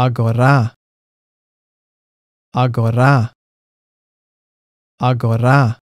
Agora. Agora. Agora.